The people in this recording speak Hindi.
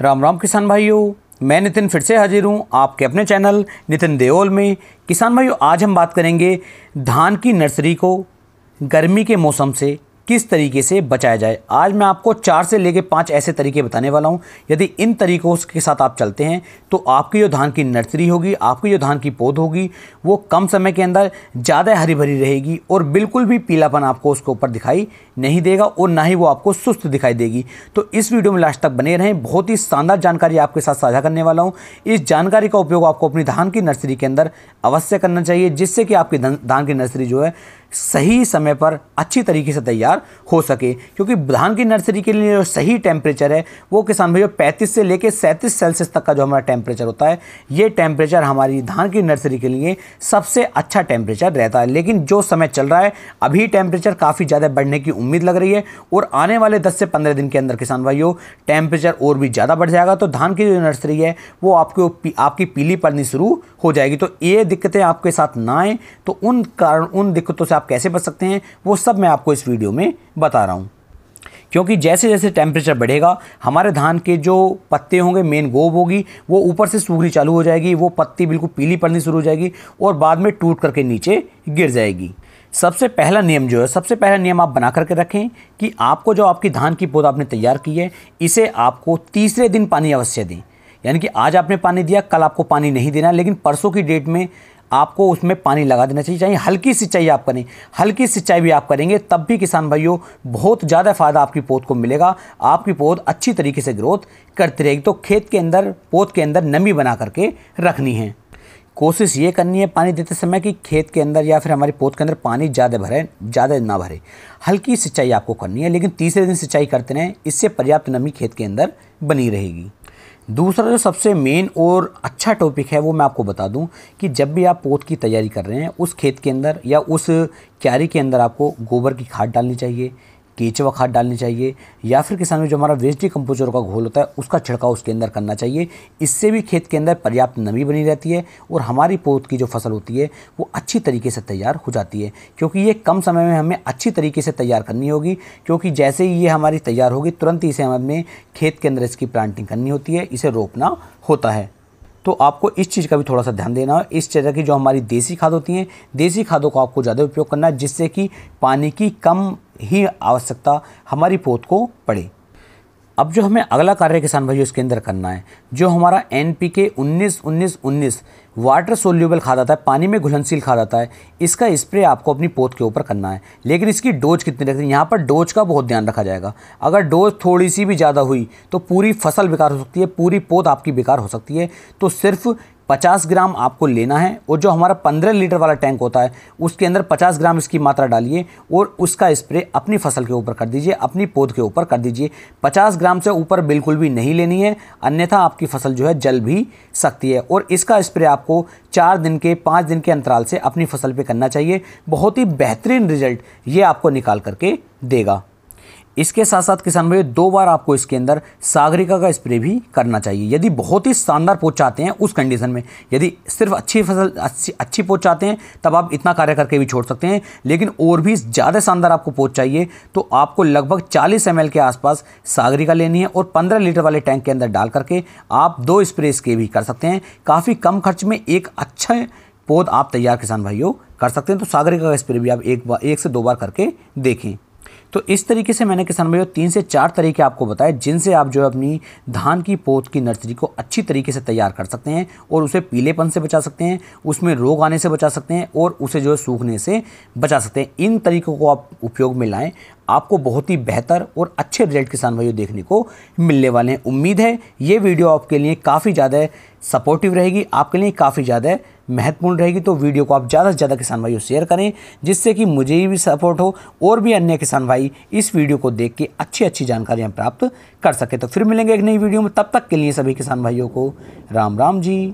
राम राम किसान भाइयों मैं नितिन फिर से हाजिर हूँ आपके अपने चैनल नितिन देओल में किसान भाइयों आज हम बात करेंगे धान की नर्सरी को गर्मी के मौसम से किस तरीके से बचाया जाए आज मैं आपको चार से लेकर पाँच ऐसे तरीके बताने वाला हूँ यदि इन तरीकों के साथ आप चलते हैं तो आपकी जो धान की नर्सरी होगी आपकी जो धान की पौध होगी वो कम समय के अंदर ज़्यादा हरी भरी रहेगी और बिल्कुल भी पीलापन आपको उसके ऊपर दिखाई नहीं देगा और ना ही वो आपको सुस्त दिखाई देगी तो इस वीडियो में लास्ट तक बने रहें बहुत ही शानदार जानकारी आपके साथ साझा करने वाला हूँ इस जानकारी का उपयोग आपको अपनी धान की नर्सरी के अंदर अवश्य करना चाहिए जिससे कि आपकी धान की नर्सरी जो है सही समय पर अच्छी तरीके से तैयार हो सके क्योंकि धान की नर्सरी के लिए जो सही टेम्परेचर है वो किसान भाइयों पैंतीस से लेकर सैंतीस सेल्सियस तक का जो हमारा टेम्परेचर होता है ये टेम्परेचर हमारी धान की नर्सरी के लिए सबसे अच्छा टेम्परेचर रहता है लेकिन जो समय चल रहा है अभी टेम्परेचर काफ़ी ज़्यादा बढ़ने की उम्मीद लग रही है और आने वाले दस से पंद्रह दिन के अंदर किसान भाइयों टेम्परेचर और भी ज़्यादा बढ़ जाएगा तो धान की जो नर्सरी है वो आपको आपकी पीली पड़नी शुरू हो जाएगी तो ये दिक्कतें आपके साथ ना आएँ तो उन कारण उन दिक्कतों से आप आप कैसे बच सकते हैं वो सब मैं आपको इस वीडियो में बता रहा हूँ क्योंकि जैसे जैसे टेम्परेचर बढ़ेगा हमारे धान के जो पत्ते होंगे मेन गोब होगी वो ऊपर से सूखनी चालू हो जाएगी वो पत्ती बिल्कुल पीली पड़नी शुरू हो जाएगी और बाद में टूट करके नीचे गिर जाएगी सबसे पहला नियम जो है सबसे पहला नियम आप बना करके रखें कि आपको जो आपकी धान की पौधा आपने तैयार की है इसे आपको तीसरे दिन पानी अवश्य दें यानी कि आज आपने पानी दिया कल आपको पानी नहीं देना लेकिन परसों की डेट में आपको उसमें पानी लगा देना चाहिए चाहिए हल्की सिंचाई आप करें हल्की सिंचाई भी आप करेंगे तब भी किसान भाइयों बहुत ज़्यादा फ़ायदा आपकी पौध को मिलेगा आपकी पौध अच्छी तरीके से ग्रोथ करती रहेगी तो खेत के अंदर पौध के अंदर नमी बना करके रखनी है कोशिश ये करनी है पानी देते समय कि खेत के अंदर या फिर हमारे पौध के अंदर पानी ज़्यादा भरे ज़्यादा ना भरे हल्की सिंचाई आपको करनी है लेकिन तीसरे दिन सिंचाई करते रहें इससे पर्याप्त नमी खेत के अंदर बनी रहेगी दूसरा जो सबसे मेन और अच्छा टॉपिक है वो मैं आपको बता दूं कि जब भी आप पोत की तैयारी कर रहे हैं उस खेत के अंदर या उस क्यारी के अंदर आपको गोबर की खाद डालनी चाहिए केचवा खाद डालनी चाहिए या फिर किसान में जो हमारा वेस्ट डिकम्पोजर का घोल होता है उसका छिड़काव उसके अंदर करना चाहिए इससे भी खेत के अंदर पर्याप्त नमी बनी रहती है और हमारी पोत की जो फसल होती है वो अच्छी तरीके से तैयार हो जाती है क्योंकि ये कम समय में हमें अच्छी तरीके से तैयार करनी होगी क्योंकि जैसे ही ये हमारी तैयार होगी तुरंत ही इसे हमें खेत के अंदर इसकी प्लांटिंग करनी होती है इसे रोपना होता है तो आपको इस चीज़ का भी थोड़ा सा ध्यान देना है इस तरह की जो हमारी देसी खाद होती हैं देसी खादों का आपको ज़्यादा उपयोग करना है जिससे कि पानी की कम ही आवश्यकता हमारी पोत को पड़े अब जो हमें अगला कार्य किसान भाइयों इसके अंदर करना है जो हमारा एन पी के उन्नीस उन्नीस उन्नीस वाटर सोल्यूबल खाद आता है पानी में घुलनशील खाद आता है इसका स्प्रे आपको अपनी पोत के ऊपर करना है लेकिन इसकी डोज कितनी रखनी है यहाँ पर डोज का बहुत ध्यान रखा जाएगा अगर डोज थोड़ी सी भी ज़्यादा हुई तो पूरी फसल बेकार हो सकती है पूरी पोत आपकी बेकार हो सकती है तो सिर्फ 50 ग्राम आपको लेना है और जो हमारा 15 लीटर वाला टैंक होता है उसके अंदर 50 ग्राम इसकी मात्रा डालिए और उसका स्प्रे अपनी फसल के ऊपर कर दीजिए अपनी पौध के ऊपर कर दीजिए 50 ग्राम से ऊपर बिल्कुल भी नहीं लेनी है अन्यथा आपकी फसल जो है जल भी सकती है और इसका स्प्रे आपको चार दिन के पाँच दिन के अंतराल से अपनी फसल पर करना चाहिए बहुत ही बेहतरीन रिजल्ट ये आपको निकाल करके देगा इसके साथ साथ किसान भाई दो बार आपको इसके अंदर सागरिका का स्प्रे भी करना चाहिए यदि बहुत ही शानदार पोच चाहते हैं उस कंडीशन में यदि सिर्फ अच्छी फसल अच्छी अच्छी पोच चाहते हैं तब आप इतना कार्य करके भी छोड़ सकते हैं लेकिन और भी ज़्यादा शानदार आपको पोच चाहिए तो आपको लगभग चालीस एम के आसपास सागरिका लेनी है और पंद्रह लीटर वाले टैंक के अंदर डाल करके आप दो स्प्रे इसके भी कर सकते हैं काफ़ी कम खर्च में एक अच्छा पौध आप तैयार किसान भाइयों कर सकते हैं तो सागरिका का स्प्रे भी आप एक बार एक से दो बार करके देखें तो इस तरीके से मैंने किसान भाइयों तीन से चार तरीके आपको बताए जिनसे आप जो है अपनी धान की पोत की नर्सरी को अच्छी तरीके से तैयार कर सकते हैं और उसे पीलेपन से बचा सकते हैं उसमें रोग आने से बचा सकते हैं और उसे जो है सूखने से बचा सकते हैं इन तरीकों को आप उपयोग में लाएँ आपको बहुत ही बेहतर और अच्छे रिजल्ट किसान भाइयों देखने को मिलने वाले हैं उम्मीद है ये वीडियो आपके लिए काफ़ी ज़्यादा सपोर्टिव रहेगी आपके लिए काफ़ी ज़्यादा महत्वपूर्ण रहेगी तो वीडियो को आप ज़्यादा से ज़्यादा किसान भाइयों शेयर करें जिससे कि मुझे भी सपोर्ट हो और भी अन्य किसान भाई इस वीडियो को देख के अच्छी अच्छी जानकारियाँ प्राप्त कर सकें तो फिर मिलेंगे एक नई वीडियो में तब तक के लिए सभी किसान भाइयों को राम राम जी